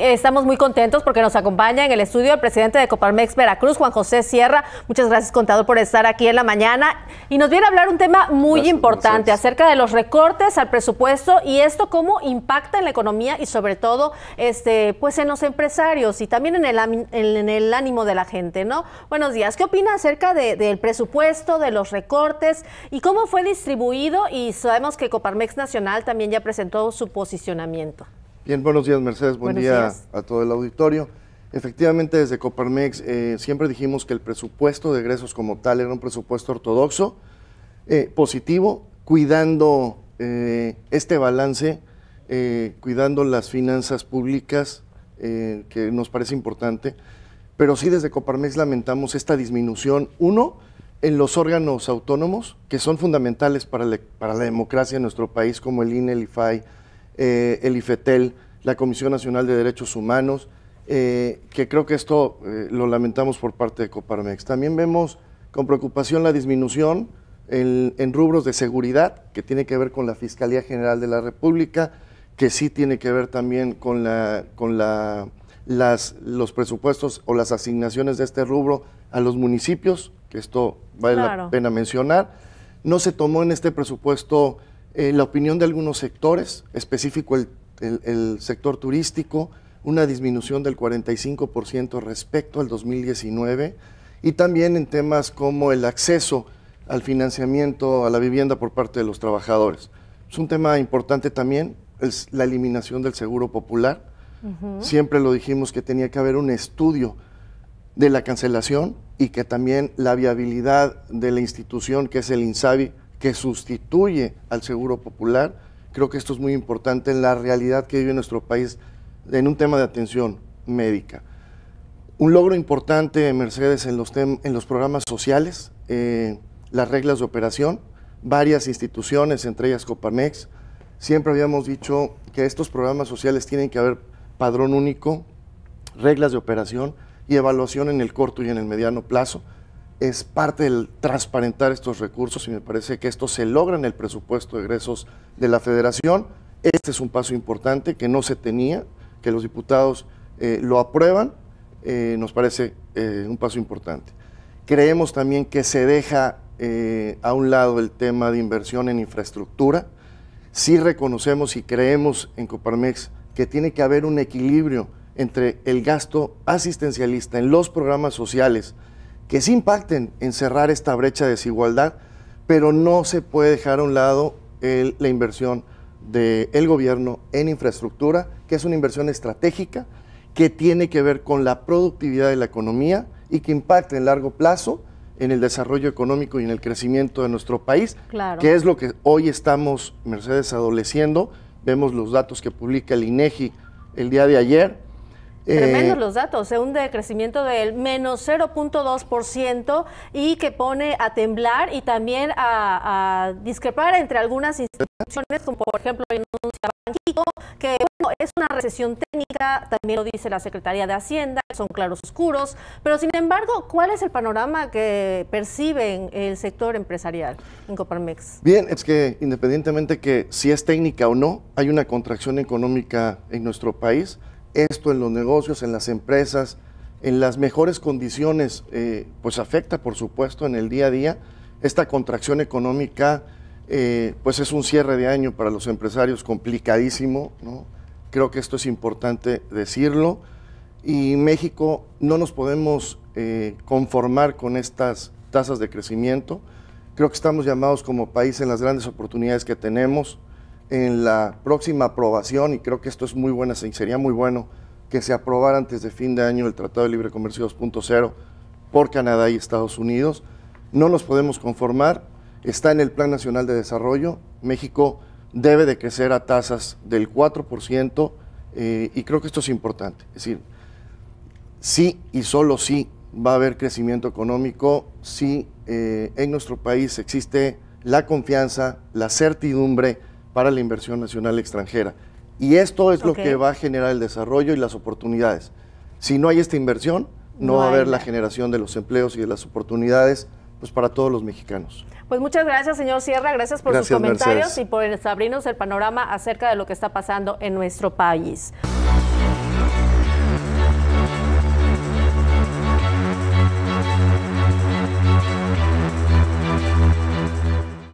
Estamos muy contentos porque nos acompaña en el estudio el presidente de Coparmex Veracruz, Juan José Sierra. Muchas gracias, contador, por estar aquí en la mañana. Y nos viene a hablar un tema muy importante acerca de los recortes al presupuesto y esto cómo impacta en la economía y sobre todo este, pues en los empresarios y también en el, en el ánimo de la gente, ¿no? Buenos días. ¿Qué opina acerca del de, presupuesto, de los recortes y cómo fue distribuido? Y sabemos que Coparmex Nacional también ya presentó su posicionamiento. Bien, buenos días Mercedes, buen día a todo el auditorio. Efectivamente, desde Coparmex eh, siempre dijimos que el presupuesto de egresos como tal era un presupuesto ortodoxo, eh, positivo, cuidando eh, este balance, cuidando las finanzas públicas, que nos parece importante. Pero sí desde Coparmex lamentamos esta disminución, uno, en los órganos autónomos, que son fundamentales para, para la democracia en nuestro país, como el INE, el IFAI, eh, el IFETEL, la Comisión Nacional de Derechos Humanos, eh, que creo que esto eh, lo lamentamos por parte de Coparmex. También vemos con preocupación la disminución en, rubros de seguridad, que tiene que ver con la Fiscalía General de la República, que sí tiene que ver también con, la, con la, los presupuestos o las asignaciones de este rubro a los municipios, que esto vale la pena mencionar. No se tomó en este presupuesto eh, la opinión de algunos sectores, específico el, sector turístico, una disminución del 45% respecto al 2019 y también en temas como el acceso al financiamiento a la vivienda por parte de los trabajadores. Es un tema importante también, es la eliminación del seguro popular. Siempre lo dijimos que tenía que haber un estudio de la cancelación y que también la viabilidad de la institución que es el INSABI que sustituye al seguro popular. Creo que esto es muy importante en la realidad que vive nuestro país en un tema de atención médica. Un logro importante, Mercedes, en los, programas sociales, eh, las reglas de operación, varias instituciones, entre ellas Coparmex. Siempre habíamos dicho que estos programas sociales tienen que haber padrón único, reglas de operación y evaluación en el corto y en el mediano plazo es parte del transparentar estos recursos y me parece que esto se logra en el presupuesto de egresos de la federación. Este es un paso importante que no se tenía, que los diputados eh, lo aprueban, eh, nos parece eh, un paso importante. Creemos también que se deja a un lado el tema de inversión en infraestructura. Sí reconocemos y creemos en Coparmex que tiene que haber un equilibrio entre el gasto asistencialista en los programas sociales, que sí impacten en cerrar esta brecha de desigualdad, pero no se puede dejar a un lado la inversión del gobierno en infraestructura, que es una inversión estratégica que tiene que ver con la productividad de la economía y que impacta en largo plazo en el desarrollo económico y en el crecimiento de nuestro país, que es lo que hoy estamos, Mercedes, adoleciendo. Vemos los datos que publica el INEGI el día de ayer, Tremendos eh, los datos, ¿eh? un decrecimiento del menos 0.2% y que pone a temblar y también a, discrepar entre algunas instituciones, como por ejemplo el Banquito, que es una recesión técnica, también lo dice la Secretaría de Hacienda, son claros oscuros, pero sin embargo, ¿cuál es el panorama que perciben el sector empresarial en Coparmex? Bien, es que independientemente que si es técnica o no, hay una contracción económica en nuestro país esto en los negocios, en las empresas, en las mejores condiciones, eh, pues afecta, por supuesto, en el día a día. Esta contracción económica, eh, pues es un cierre de año para los empresarios complicadísimo, Creo que esto es importante decirlo. Y México no nos podemos eh, conformar con estas tasas de crecimiento. Creo que estamos llamados como país en las grandes oportunidades que tenemos en la próxima aprobación, y creo que esto es muy buena, sería muy bueno que se aprobara antes de fin de año el Tratado de Libre Comercio 2.0 por Canadá y Estados Unidos. No nos podemos conformar, está en el Plan Nacional de Desarrollo, México debe de crecer a tasas del 4%, eh, y creo que esto es importante, es decir, sí y solo sí va a haber crecimiento económico si eh, en nuestro país existe la confianza, la certidumbre, para la inversión nacional extranjera. Y esto es lo que va a generar el desarrollo y las oportunidades. Si no hay esta inversión, no, va a haber la generación de los empleos y de las oportunidades pues para todos los mexicanos. Pues muchas gracias, señor Sierra, gracias por sus comentarios y por abrirnos el panorama acerca de lo que está pasando en nuestro país.